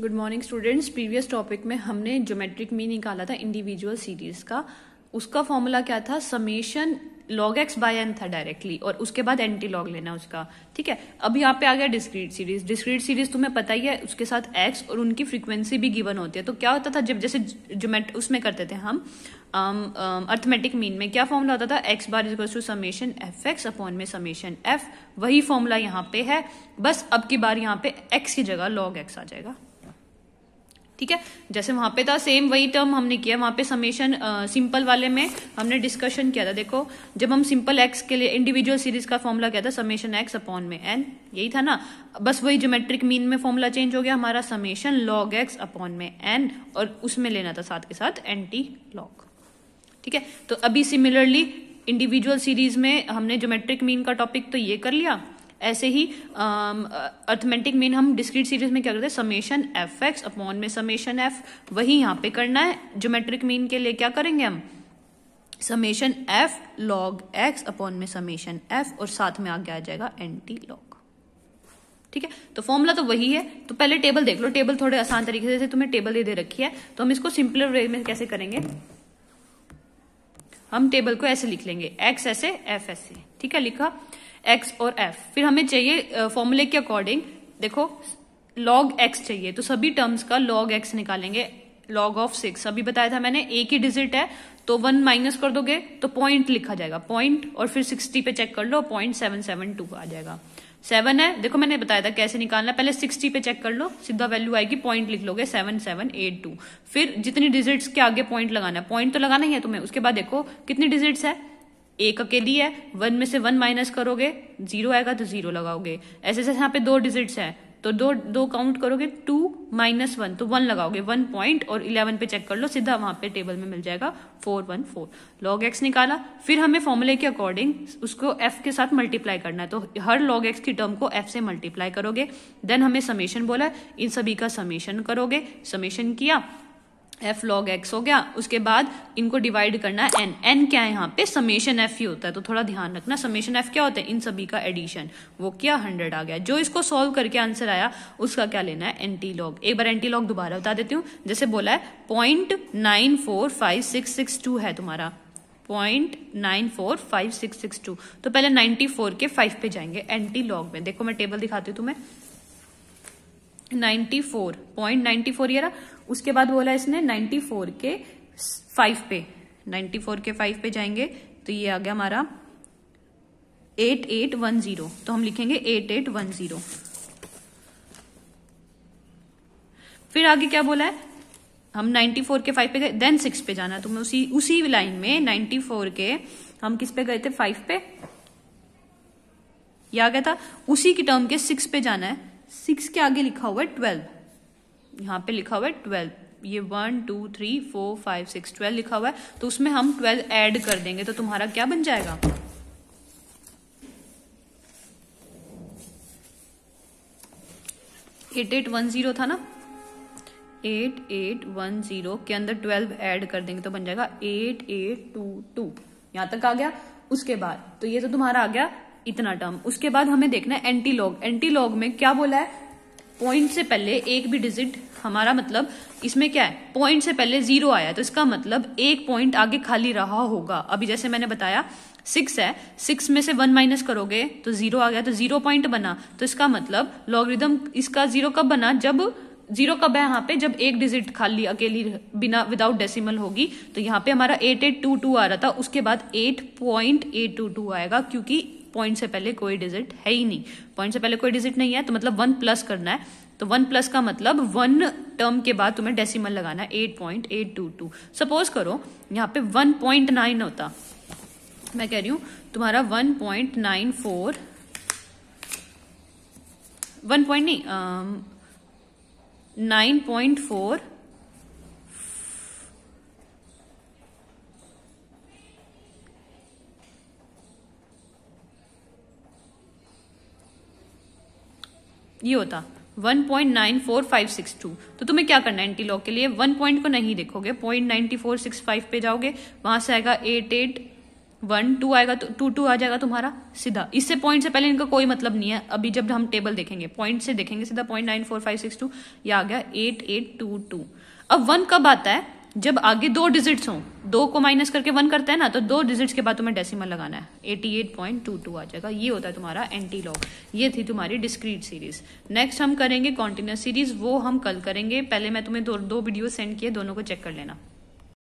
good morning students previous topic में हमने geometric mean निकाला था इंडिविजुअल सीरीज का उसका फॉर्मूला क्या था summation log x by n था डायरेक्टली और उसके बाद एंटी लॉग लेना उसका ठीक है अब यहाँ पे आ गया डिस्क्रीट सीरीज डिस्क्रीट सीरीज तुम्हें पता ही है उसके साथ एक्स और उनकी फ्रीक्वेंसी भी गिवन होती है तो क्या होता था जब जैसे जोमेट उसमें करते थे हम अर्थमेटिक um, मीन um, में क्या फॉर्मूला होता था x bar is to summation f x upon में समेशन एफ वही फॉर्मूला यहाँ पे है बस अब की बार यहाँ पे एक्स की जगह लॉग एक्स आ जाएगा ठीक है जैसे वहां पे था सेम वही टर्म हमने किया वहां पे समेशन सिंपल वाले में हमने डिस्कशन किया था देखो जब हम सिंपल एक्स के लिए इंडिविजुअल सीरीज का फॉर्मूला किया था समेशन एक्स अपॉन में एन यही था ना बस वही ज्योमेट्रिक मीन में फॉर्मूला चेंज हो गया हमारा समेशन लॉग एक्स अपॉन में एन और उसमें लेना था साथ के साथ एंटी लॉग ठीक है तो अभी सिमिलरली इंडिविजुअल सीरीज में हमने ज्योमेट्रिक मीन का टॉपिक तो ये कर लिया ऐसे ही अर्थमेटिक um, मीन uh, हम डिस्क्रीट सीरीज में क्या करते हैं समेशन एफ एक्स अपॉन में समेशन एफ वही यहां पे करना है ज्योमेट्रिक मीन के लिए क्या करेंगे हम summation f log x upon में समेशन एफ और साथ में आगे आ जाएगा एंटी लॉग ठीक है तो फॉर्मूला तो वही है तो पहले टेबल देख लो टेबल थोड़े आसान तरीके से तुम्हें टेबल दे दे रखी है तो हम इसको सिंपलर वे में कैसे करेंगे हम टेबल को ऐसे लिख लेंगे एक्स ऐसे एफ ऐसे ठीक है लिखा एक्स और एफ फिर हमें चाहिए फॉर्मूले के अकॉर्डिंग देखो लॉग एक्स चाहिए तो सभी टर्म्स का लॉग एक्स निकालेंगे लॉग ऑफ सिक्स अभी बताया था मैंने एक ही डिजिट है तो वन माइनस कर दोगे तो पॉइंट लिखा जाएगा पॉइंट और फिर सिक्सटी पे चेक कर लो पॉइंट सेवन सेवन टू आ जाएगा सेवन है देखो मैंने बताया था कैसे निकालना पहले सिक्सटी पे चेक कर लो सीधा वैल्यू आएगी पॉइंट लिख लोगे सेवन सेवन एट टू फिर जितनी डिजिट्स के आगे पॉइंट लगाना है पॉइंट तो लगाना ही है तुम्हें तो उसके बाद देखो कितनी डिजिट्स है एक अकेली है वन में से वन माइनस करोगे जीरो आएगा तो जीरो लगाओगे ऐसे जैसे यहाँ पे दो डिजिट्स हैं तो दो दो काउंट करोगे टू माइनस वन तो वन लगाओगे वन पॉइंट और इलेवन पे चेक कर लो सीधा वहां पे टेबल में मिल जाएगा four one four log x निकाला फिर हमें फॉर्मूले के अकॉर्डिंग उसको एफ के साथ मल्टीप्लाई करना है तो हर लॉग एक्स की टर्म को एफ से मल्टीप्लाई करोगे देन हमें समेशन बोला इन सभी का समेशन करोगे समेशन किया एफ लॉग एक्स हो गया उसके बाद इनको डिवाइड करना है एन एन क्या है यहाँ पे समेशन एफ ही होता है तो थोड़ा ध्यान रखना समेशन एफ क्या होता है इन सभी का एडिशन वो क्या हंड्रेड आ गया जो इसको सॉल्व करके आंसर आया उसका क्या लेना है एंटी लॉग एक बार एंटी लॉग दोबारा बता देती हूँ जैसे बोला है point nine four five six six two है तुम्हारा point nine four five six six two तो पहले नाइन्टी फोर के फाइव पे जाएंगे एंटी लॉग में देखो मैं टेबल दिखाती हूँ तुम्हें ninety four point ninety four ये रहा उसके बाद बोला इसने नाइन्टी फोर के फाइव पे नाइन्टी फोर के फाइव पे जाएंगे तो ये आ गया हमारा एट एट वन जीरो तो हम लिखेंगे एट एट वन जीरो फिर आगे क्या बोला है हम 94 के 5 पे गए देन 6 पे जाना तो मैं उसी उसी लाइन में 94 के हम किस पे गए थे 5 पे या आ गया था उसी की टर्म के 6 पे जाना है सिक्स के आगे लिखा हुआ है ट्वेल्व यहाँ पे लिखा हुआ है ट्वेल्व ये one two three four five six twelve लिखा हुआ है तो उसमें हम ट्वेल्व ऐड कर देंगे तो तुम्हारा क्या बन जाएगा एट एट वन जीरो था ना एट एट वन जीरो के अंदर ट्वेल्व ऐड कर देंगे तो बन जाएगा एट एट टू टू यहां तक आ गया उसके बाद तो ये तो तुम्हारा आ गया इतना टर्म उसके बाद हमें देखना है एंटीलॉग एंटीलॉग में क्या बोला है पॉइंट से पहले एक भी डिजिट हमारा मतलब इसमें क्या है पॉइंट से पहले जीरो आया तो इसका मतलब एक पॉइंट आगे खाली रहा होगा अभी जैसे मैंने बताया सिक्स है सिक्स में से वन माइनस करोगे तो जीरो आ गया तो जीरो पॉइंट बना तो इसका मतलब लॉगरिदम इसका जीरो कब बना जब जीरो कब है यहाँ पे जब एक डिजिट खाली अकेली बिना विदाउट डेसिमल होगी तो यहाँ पे हमारा एट एट टू टू आ रहा था उसके बाद eight point eight two two आएगा क्योंकि पॉइंट से पहले कोई डिजिट है ही नहीं पॉइंट से पहले कोई डिजिट नहीं है तो मतलब वन प्लस करना है तो वन प्लस का मतलब वन टर्म के बाद तुम्हें डेसिमल लगाना eight point eight two two suppose करो यहाँ पे वन पॉइंट नाइन होता मैं कह रही हूं तुम्हारा one point nine four one point नहीं नाइन पॉइंट फोर ये होता 1.94562 तो तुम्हें क्या करना है एंटी लॉक के लिए वन पॉइंट को नहीं देखोगे पॉइंट फोर सिक्स फाइव पे जाओगे वहां से आएगा एट एट वन टू आएगा तो टू टू आ जाएगा तुम्हारा सीधा इससे पॉइंट से पहले इनका कोई मतलब नहीं है अभी जब हम टेबल देखेंगे पॉइंट से देखेंगे सीधा point nine four five six two यह आ गया एट एट टू टू अब वन कब आता है जब आगे दो डिजिट्स हों दो को माइनस करके वन करते हैं ना तो दो डिजिट्स के बाद तुम्हें डेसिमल लगाना है 88.22 आ जाएगा ये होता है तुम्हारा एंटी लॉग ये थी तुम्हारी डिस्क्रीट सीरीज नेक्स्ट हम करेंगे कॉन्टिन्यूस सीरीज वो हम कल करेंगे पहले मैं तुम्हें दो दो वीडियो सेंड किए दोनों को चेक कर लेना